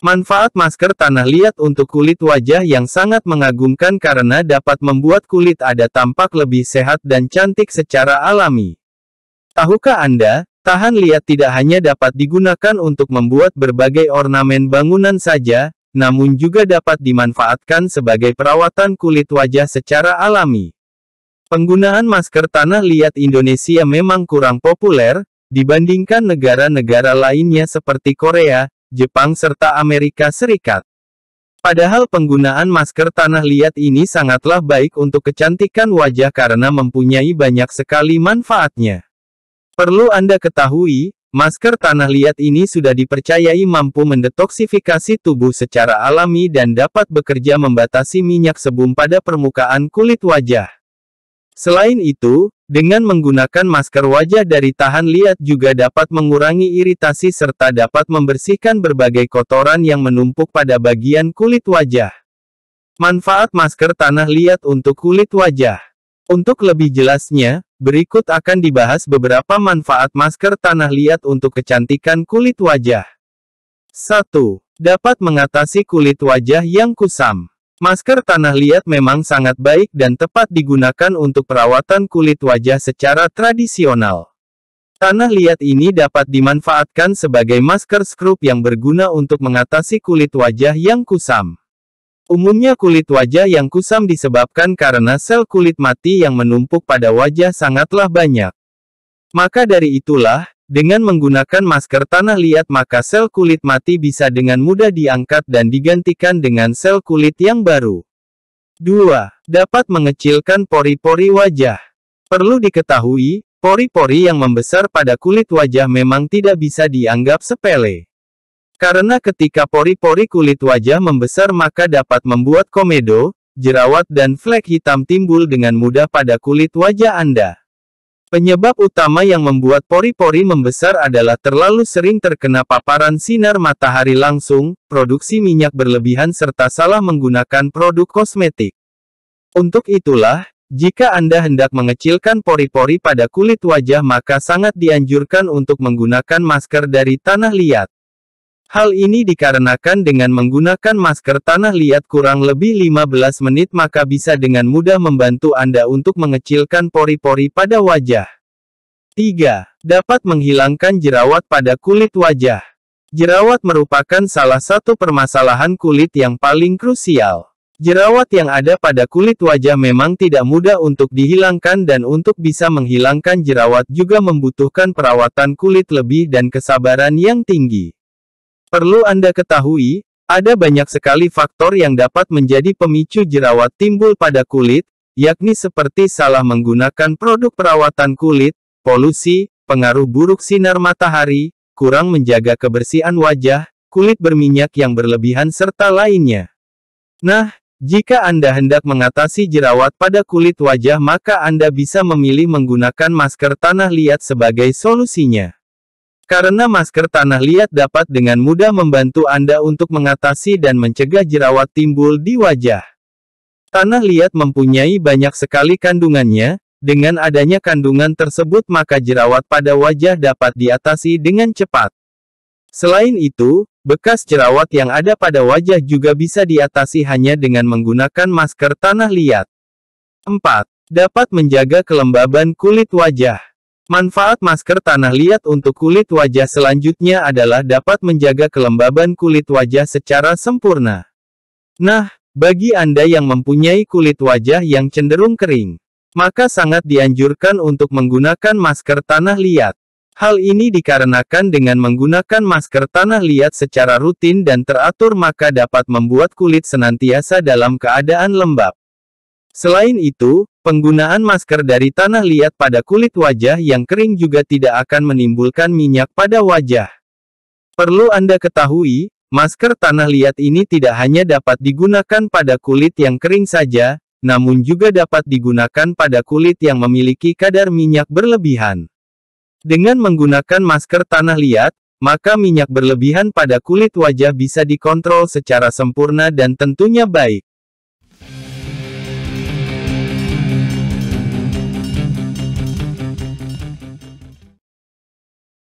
Manfaat masker tanah liat untuk kulit wajah yang sangat mengagumkan karena dapat membuat kulit ada tampak lebih sehat dan cantik secara alami. Tahukah Anda, tahan liat tidak hanya dapat digunakan untuk membuat berbagai ornamen bangunan saja, namun juga dapat dimanfaatkan sebagai perawatan kulit wajah secara alami. Penggunaan masker tanah liat Indonesia memang kurang populer, dibandingkan negara-negara lainnya seperti Korea, Jepang serta Amerika Serikat. Padahal penggunaan masker tanah liat ini sangatlah baik untuk kecantikan wajah karena mempunyai banyak sekali manfaatnya. Perlu Anda ketahui, masker tanah liat ini sudah dipercayai mampu mendetoksifikasi tubuh secara alami dan dapat bekerja membatasi minyak sebum pada permukaan kulit wajah. Selain itu, dengan menggunakan masker wajah dari tahan liat juga dapat mengurangi iritasi serta dapat membersihkan berbagai kotoran yang menumpuk pada bagian kulit wajah. Manfaat masker tanah liat untuk kulit wajah. Untuk lebih jelasnya, berikut akan dibahas beberapa manfaat masker tanah liat untuk kecantikan kulit wajah. 1. Dapat mengatasi kulit wajah yang kusam. Masker tanah liat memang sangat baik dan tepat digunakan untuk perawatan kulit wajah secara tradisional. Tanah liat ini dapat dimanfaatkan sebagai masker scrub yang berguna untuk mengatasi kulit wajah yang kusam. Umumnya kulit wajah yang kusam disebabkan karena sel kulit mati yang menumpuk pada wajah sangatlah banyak. Maka dari itulah, dengan menggunakan masker tanah liat maka sel kulit mati bisa dengan mudah diangkat dan digantikan dengan sel kulit yang baru. 2. Dapat mengecilkan pori-pori wajah. Perlu diketahui, pori-pori yang membesar pada kulit wajah memang tidak bisa dianggap sepele. Karena ketika pori-pori kulit wajah membesar maka dapat membuat komedo, jerawat dan flek hitam timbul dengan mudah pada kulit wajah Anda. Penyebab utama yang membuat pori-pori membesar adalah terlalu sering terkena paparan sinar matahari langsung, produksi minyak berlebihan serta salah menggunakan produk kosmetik. Untuk itulah, jika Anda hendak mengecilkan pori-pori pada kulit wajah maka sangat dianjurkan untuk menggunakan masker dari tanah liat. Hal ini dikarenakan dengan menggunakan masker tanah liat kurang lebih 15 menit maka bisa dengan mudah membantu Anda untuk mengecilkan pori-pori pada wajah. 3. Dapat menghilangkan jerawat pada kulit wajah. Jerawat merupakan salah satu permasalahan kulit yang paling krusial. Jerawat yang ada pada kulit wajah memang tidak mudah untuk dihilangkan dan untuk bisa menghilangkan jerawat juga membutuhkan perawatan kulit lebih dan kesabaran yang tinggi. Perlu Anda ketahui, ada banyak sekali faktor yang dapat menjadi pemicu jerawat timbul pada kulit, yakni seperti salah menggunakan produk perawatan kulit, polusi, pengaruh buruk sinar matahari, kurang menjaga kebersihan wajah, kulit berminyak yang berlebihan serta lainnya. Nah, jika Anda hendak mengatasi jerawat pada kulit wajah maka Anda bisa memilih menggunakan masker tanah liat sebagai solusinya. Karena masker tanah liat dapat dengan mudah membantu Anda untuk mengatasi dan mencegah jerawat timbul di wajah. Tanah liat mempunyai banyak sekali kandungannya, dengan adanya kandungan tersebut maka jerawat pada wajah dapat diatasi dengan cepat. Selain itu, bekas jerawat yang ada pada wajah juga bisa diatasi hanya dengan menggunakan masker tanah liat. 4. Dapat menjaga kelembaban kulit wajah. Manfaat masker tanah liat untuk kulit wajah selanjutnya adalah dapat menjaga kelembaban kulit wajah secara sempurna. Nah, bagi Anda yang mempunyai kulit wajah yang cenderung kering, maka sangat dianjurkan untuk menggunakan masker tanah liat. Hal ini dikarenakan dengan menggunakan masker tanah liat secara rutin dan teratur maka dapat membuat kulit senantiasa dalam keadaan lembab. Selain itu, penggunaan masker dari tanah liat pada kulit wajah yang kering juga tidak akan menimbulkan minyak pada wajah. Perlu Anda ketahui, masker tanah liat ini tidak hanya dapat digunakan pada kulit yang kering saja, namun juga dapat digunakan pada kulit yang memiliki kadar minyak berlebihan. Dengan menggunakan masker tanah liat, maka minyak berlebihan pada kulit wajah bisa dikontrol secara sempurna dan tentunya baik.